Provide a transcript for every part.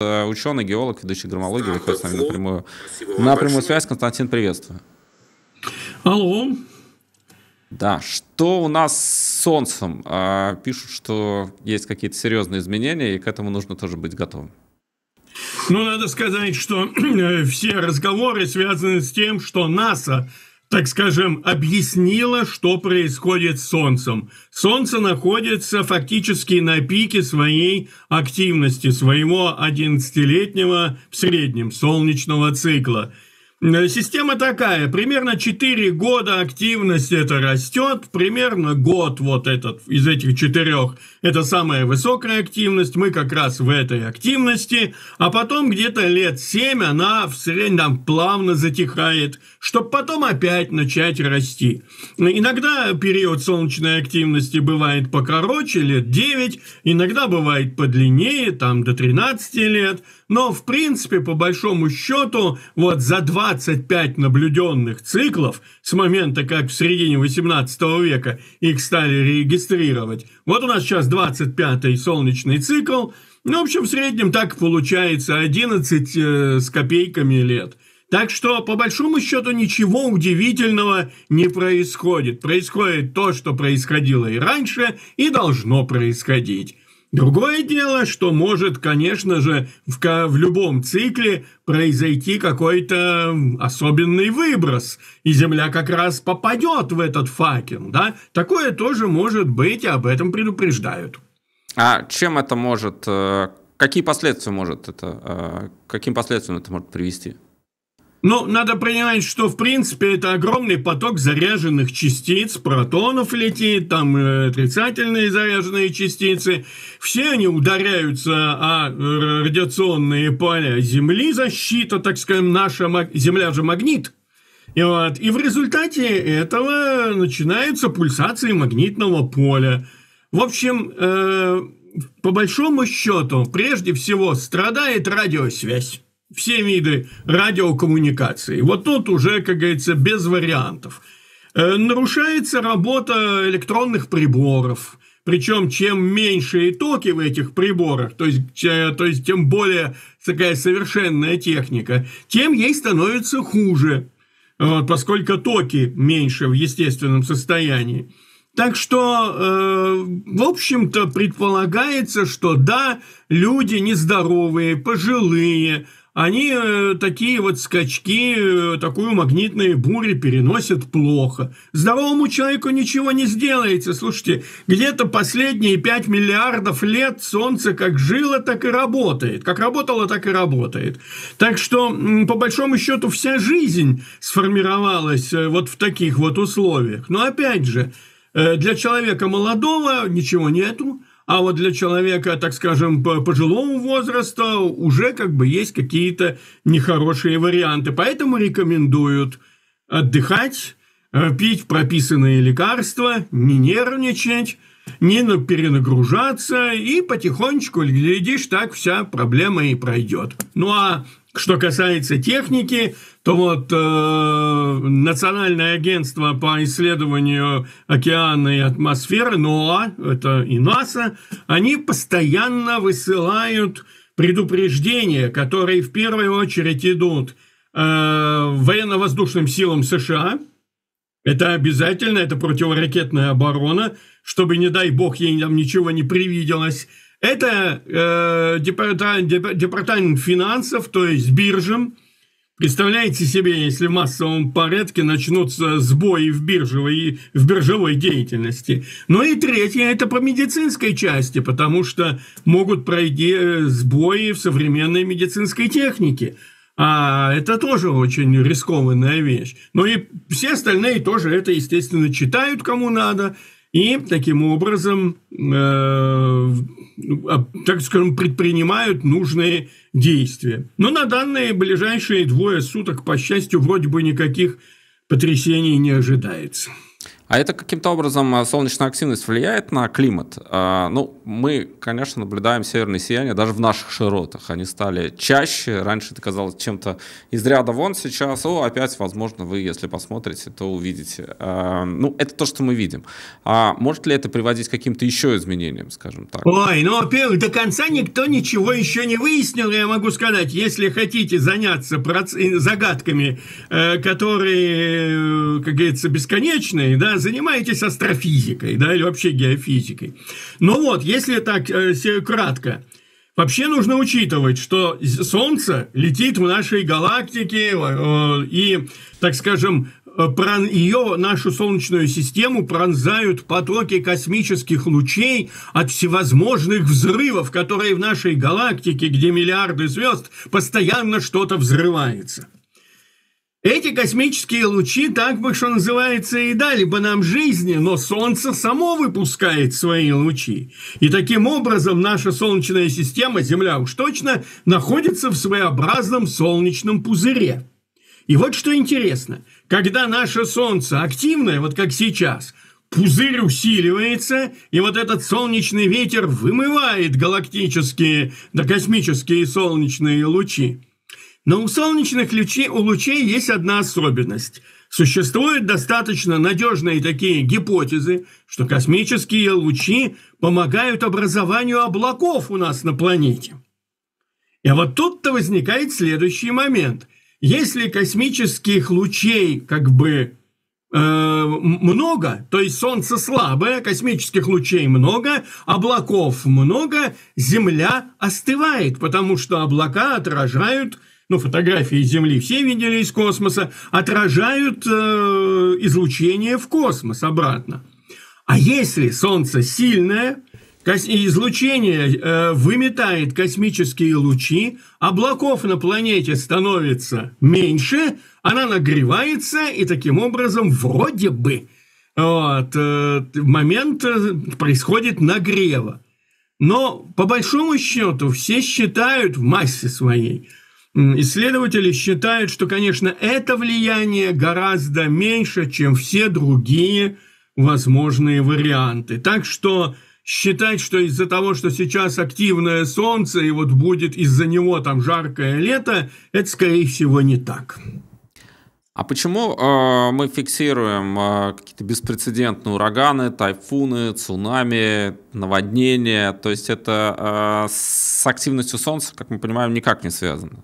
Ученый, геолог, ведущий громологии, выходит с нами напрямую. На прямую связь. Константин, приветствую. Алло. Да, что у нас с Солнцем? А, пишут, что есть какие-то серьезные изменения, и к этому нужно тоже быть готовым. Ну, надо сказать, что э, все разговоры связаны с тем, что НАСА так скажем, объяснила, что происходит с Солнцем. Солнце находится фактически на пике своей активности, своего 11-летнего в среднем солнечного цикла. Э, система такая, примерно 4 года активность это растет, примерно год вот этот из этих четырех – это самая высокая активность, мы как раз в этой активности, а потом где-то лет 7 она в среднем плавно затихает, чтобы потом опять начать расти. Иногда период солнечной активности бывает покороче, лет 9, иногда бывает подлиннее, там до 13 лет, но в принципе, по большому счету, вот за 25 наблюденных циклов с момента, как в середине 18 века их стали регистрировать, вот у нас сейчас 25-й солнечный цикл. Ну, в общем, в среднем так получается 11 э, с копейками лет. Так что, по большому счету, ничего удивительного не происходит. Происходит то, что происходило и раньше, и должно происходить. Другое дело, что может, конечно же, в, в любом цикле произойти какой-то особенный выброс, и Земля как раз попадет в этот факел, да? Такое тоже может быть, и об этом предупреждают. А чем это может, э, какие последствия может это, э, каким последствиям это может привести? Ну, надо понимать, что, в принципе, это огромный поток заряженных частиц, протонов летит, там э, отрицательные заряженные частицы. Все они ударяются о э, радиационные поля Земли, защита, так скажем, наша Земля же магнит. И, вот, и в результате этого начинаются пульсации магнитного поля. В общем, э, по большому счету, прежде всего, страдает радиосвязь все виды радиокоммуникации. Вот тут уже, как говорится, без вариантов. Э, нарушается работа электронных приборов. Причем, чем меньше итоги в этих приборах, то есть, то есть тем более такая совершенная техника, тем ей становится хуже, вот, поскольку токи меньше в естественном состоянии. Так что, э, в общем-то, предполагается, что да, люди нездоровые, пожилые, они э, такие вот скачки, э, такую магнитные бури переносят плохо. Здоровому человеку ничего не сделается. Слушайте, где-то последние 5 миллиардов лет Солнце как жило, так и работает. Как работало, так и работает. Так что, по большому счету, вся жизнь сформировалась э, вот в таких вот условиях. Но опять же, для человека молодого ничего нету. А вот для человека, так скажем, пожилого возраста уже как бы есть какие-то нехорошие варианты. Поэтому рекомендуют отдыхать, э, пить прописанные лекарства, не нервничать, не перенагружаться, и потихонечку, глядишь, так вся проблема и пройдет. Ну а что касается техники, то вот э, Национальное агентство по исследованию океана и атмосферы, НОА, это и НАСА, они постоянно высылают предупреждения, которые в первую очередь идут э, военно-воздушным силам США. Это обязательно, это противоракетная оборона, чтобы, не дай бог, ей там ничего не привиделось это э, департамент, департамент финансов, то есть биржам. Представляете себе, если в массовом порядке начнутся сбои в биржевой, в биржевой деятельности. Ну и третье – это по медицинской части, потому что могут пройти э, сбои в современной медицинской технике. А это тоже очень рискованная вещь. Но ну и все остальные тоже это, естественно, читают кому надо – и таким образом, э, а, так скажем, предпринимают нужные действия. Но на данные ближайшие двое суток, по счастью, вроде бы никаких потрясений не ожидается. А это каким-то образом а, солнечная активность влияет на климат? А, ну, мы, конечно, наблюдаем северное сияние даже в наших широтах. Они стали чаще. Раньше это казалось чем-то из ряда вон. Сейчас, о, опять, возможно, вы, если посмотрите, то увидите. А, ну, это то, что мы видим. А может ли это приводить к каким-то еще изменениям, скажем так? Ой, ну, во-первых, до конца никто ничего еще не выяснил, я могу сказать. Если хотите заняться э, загадками, э, которые, э, как говорится, бесконечные, да, занимаетесь астрофизикой, да, или вообще геофизикой. Но ну вот, если так э, кратко, Вообще нужно учитывать, что Солнце летит в нашей галактике э, э и, так скажем, э, ее, нашу Солнечную систему пронзают потоки космических лучей от всевозможных взрывов, которые в нашей галактике, где миллиарды звезд, постоянно что-то взрывается. Эти космические лучи так бы, что называется, и дали бы нам жизни, но Солнце само выпускает свои лучи. И таким образом наша Солнечная система, Земля уж точно, находится в своеобразном солнечном пузыре. И вот что интересно, когда наше Солнце активное, вот как сейчас, пузырь усиливается, и вот этот солнечный ветер вымывает галактические, да космические солнечные лучи. Но у солнечных лучей, у лучей есть одна особенность. Существуют достаточно надежные такие гипотезы, что космические лучи помогают образованию облаков у нас на планете. И вот тут-то возникает следующий момент. Если космических лучей как бы э, много, то есть Солнце слабое, космических лучей много, облаков много, Земля остывает, потому что облака отражают ну, фотографии Земли все видели из космоса, отражают э, излучение в космос обратно. А если Солнце сильное, и излучение э, выметает космические лучи, облаков на планете становится меньше, она нагревается, и таким образом вроде бы вот, э, момент э, происходит нагрева. Но по большому счету все считают в массе своей – Исследователи считают, что, конечно, это влияние гораздо меньше, чем все другие возможные варианты. Так что считать, что из-за того, что сейчас активное солнце, и вот будет из-за него там жаркое лето, это, скорее всего, не так. А почему э, мы фиксируем э, какие-то беспрецедентные ураганы, тайфуны, цунами, наводнения? То есть это э, с активностью Солнца, как мы понимаем, никак не связано.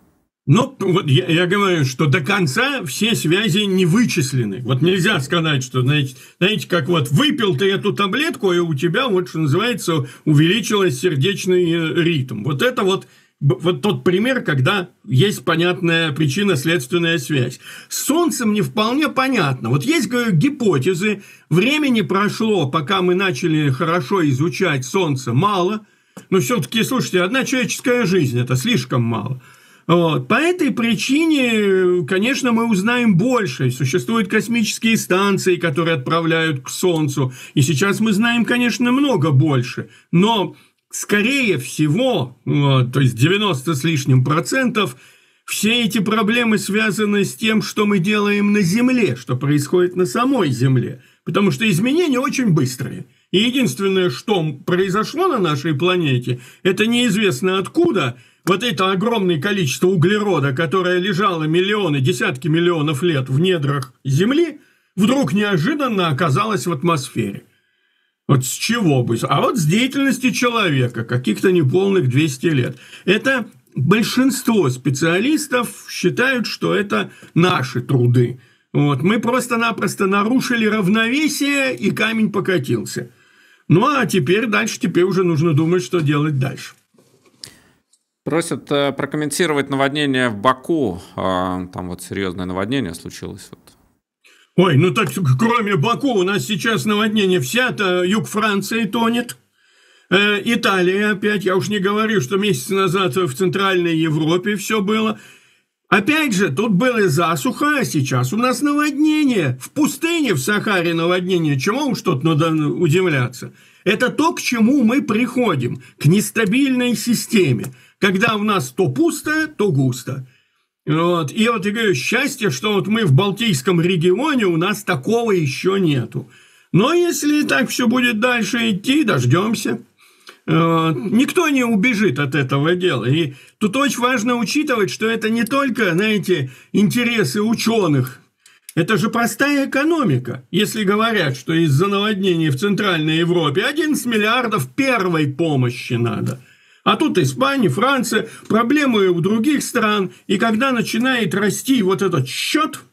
Ну, вот я, я говорю, что до конца все связи не вычислены. Вот нельзя сказать, что, знаете, знаете, как вот выпил ты эту таблетку, и у тебя, вот что называется, увеличилось сердечный э, ритм. Вот это вот, вот тот пример, когда есть понятная причинно-следственная связь. С Солнцем не вполне понятно. Вот есть, говорю, гипотезы. Времени прошло, пока мы начали хорошо изучать Солнце, мало. Но все-таки, слушайте, одна человеческая жизнь – это слишком мало – вот. По этой причине, конечно, мы узнаем больше. Существуют космические станции, которые отправляют к Солнцу. И сейчас мы знаем, конечно, много больше. Но, скорее всего, вот, то есть 90 с лишним процентов, все эти проблемы связаны с тем, что мы делаем на Земле, что происходит на самой Земле. Потому что изменения очень быстрые. И единственное, что произошло на нашей планете, это неизвестно откуда вот это огромное количество углерода, которое лежало миллионы, десятки миллионов лет в недрах Земли, вдруг неожиданно оказалось в атмосфере. Вот с чего бы? А вот с деятельности человека, каких-то неполных 200 лет. Это большинство специалистов считают, что это наши труды. Вот, мы просто-напросто нарушили равновесие, и камень покатился. Ну а теперь дальше, теперь уже нужно думать, что делать дальше. Просят э, прокомментировать наводнение в Баку. А, там вот серьезное наводнение случилось. Вот. Ой, ну так кроме Баку у нас сейчас наводнение. Вся-то юг Франции тонет. Э, Италия опять, я уж не говорю, что месяц назад в Центральной Европе все было. Опять же, тут была засуха, а сейчас у нас наводнение. В пустыне в Сахаре наводнение. Чему уж тут надо удивляться? Это то, к чему мы приходим, к нестабильной системе, когда у нас то пусто, то густо. Вот. И вот я говорю, счастье, что вот мы в Балтийском регионе, у нас такого еще нету. Но если так все будет дальше идти, дождемся. Э, никто не убежит от этого дела. И тут очень важно учитывать, что это не только, знаете, интересы ученых. Это же простая экономика. Если говорят, что из-за наводнений в Центральной Европе 11 миллиардов первой помощи надо. А тут Испания, Франция, проблемы у других стран. И когда начинает расти вот этот счет –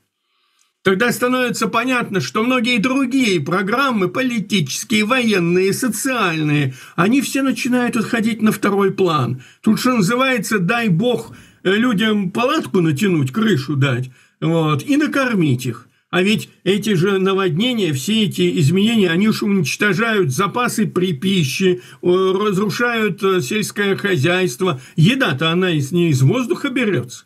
Тогда становится понятно, что многие другие программы, политические, военные, социальные, они все начинают отходить на второй план. Тут, что называется, дай бог э, людям палатку натянуть, крышу дать, вот, и накормить их. А ведь эти же наводнения, все эти изменения, они уж уничтожают запасы при пище, разрушают э, сельское хозяйство. Еда-то она не из воздуха берется.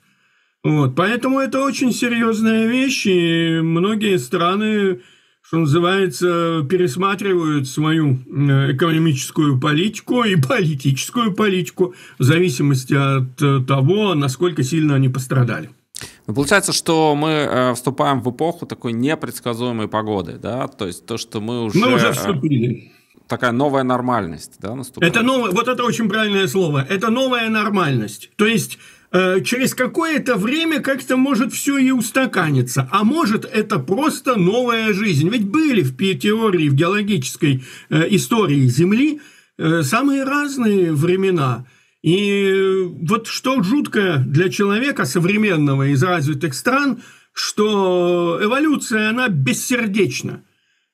Вот, поэтому это очень серьезная вещь, и многие страны, что называется, пересматривают свою э, экономическую политику и политическую политику в зависимости от э, того, насколько сильно они пострадали. Но ну, получается, что мы э, вступаем в эпоху такой непредсказуемой погоды, да, то есть то, что мы уже... Мы уже э, вступили. такая новая нормальность, да, наступает. Это новое, вот это очень правильное слово, это новая нормальность. То есть Э, через какое-то время как-то может все и устаканиться. А может это просто новая жизнь. Ведь были в теории, в геологической э, истории Земли э, самые разные времена. И вот что жуткое для человека современного из развитых стран, что эволюция, она бессердечна.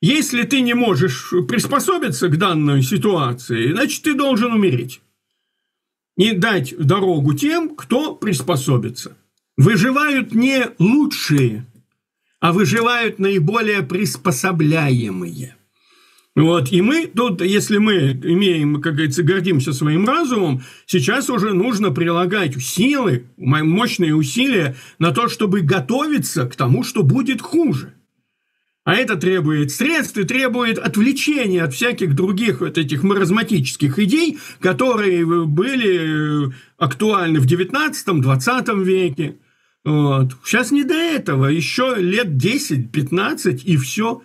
Если ты не можешь приспособиться к данной ситуации, значит, ты должен умереть и дать дорогу тем, кто приспособится. Выживают не лучшие, а выживают наиболее приспособляемые. Вот, и мы тут, если мы имеем, как говорится, гордимся своим разумом, сейчас уже нужно прилагать силы, мощные усилия на то, чтобы готовиться к тому, что будет хуже. А это требует средств и требует отвлечения от всяких других вот этих маразматических идей, которые были э, актуальны в 19-20 веке. Вот. Сейчас не до этого, еще лет 10-15 и все.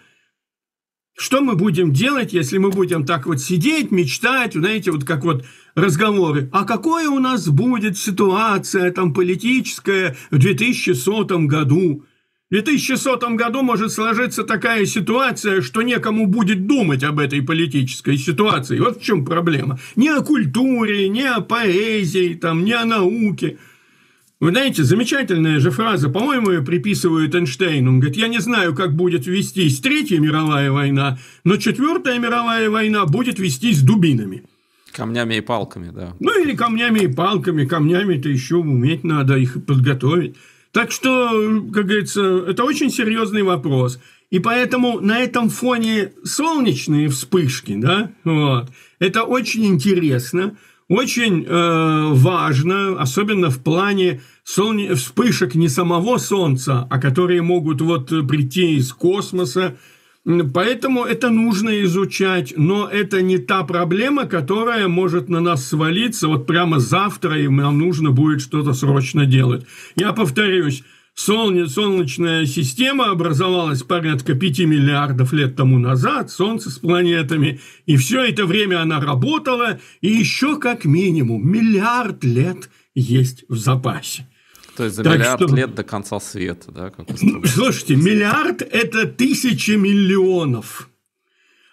Что мы будем делать, если мы будем так вот сидеть, мечтать, знаете, вот как вот разговоры. А какое у нас будет ситуация там политическая в 2100 году? В 2100 году может сложиться такая ситуация, что некому будет думать об этой политической ситуации. Вот в чем проблема. Не о культуре, не о поэзии, там, не о науке. Вы знаете, замечательная же фраза, по-моему, ее приписывают Эйнштейну. Он говорит, я не знаю, как будет вестись Третья мировая война, но Четвертая мировая война будет вестись дубинами. Камнями и палками, да. Ну или камнями и палками, камнями-то еще уметь надо их подготовить. Так что, как говорится, это очень серьезный вопрос. И поэтому на этом фоне солнечные вспышки, да, вот, это очень интересно, очень э, важно, особенно в плане солне... вспышек не самого Солнца, а которые могут вот прийти из космоса, Поэтому это нужно изучать, но это не та проблема, которая может на нас свалиться вот прямо завтра, и нам нужно будет что-то срочно делать. Я повторюсь, Солнечная система образовалась порядка 5 миллиардов лет тому назад, Солнце с планетами, и все это время она работала, и еще как минимум миллиард лет есть в запасе. То есть за так миллиард что... лет до конца света, да? Как слушайте, миллиард – это тысячи миллионов.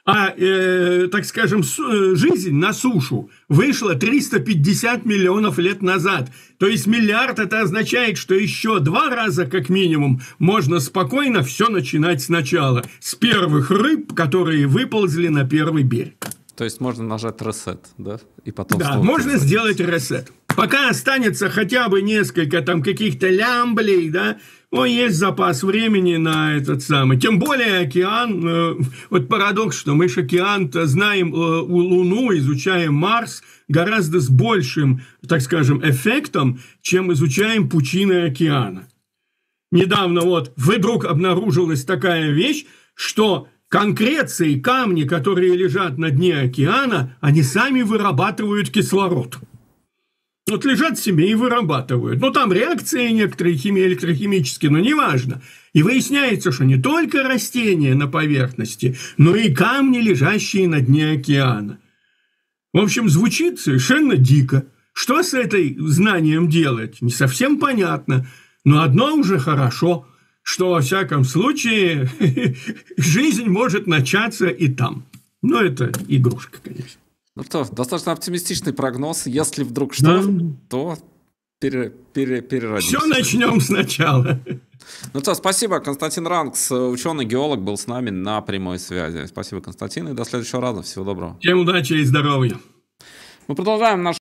А, э, так скажем, э, жизнь на сушу вышла 350 миллионов лет назад. То есть миллиард – это означает, что еще два раза как минимум можно спокойно все начинать сначала. С первых рыб, которые выползли на первый берег. То есть можно нажать ресет, да? И потом да, можно сделать ресет. Пока останется хотя бы несколько там каких-то лямблей, да, ну, есть запас времени на этот самый. Тем более океан, э, вот парадокс, что мы же океан знаем э, у Луну, изучаем Марс гораздо с большим, так скажем, эффектом, чем изучаем пучины океана. Недавно вот вдруг обнаружилась такая вещь, что конкреции, камни, которые лежат на дне океана, они сами вырабатывают кислород. Вот лежат себе и вырабатывают. Ну, там реакции некоторые химии, электрохимические, но неважно. И выясняется, что не только растения на поверхности, но и камни, лежащие на дне океана. В общем, звучит совершенно дико. Что с этой знанием делать, не совсем понятно. Но одно уже хорошо, что, во всяком случае, жизнь может начаться и там. Но это игрушка, конечно. Ну то, достаточно оптимистичный прогноз. Если вдруг что, да. то пере, пере, переродимся. Все начнем сначала. Ну что, спасибо. Константин Ранкс, ученый-геолог, был с нами на прямой связи. Спасибо, Константин, и до следующего раза. Всего доброго. Всем удачи и здоровья. Мы продолжаем наш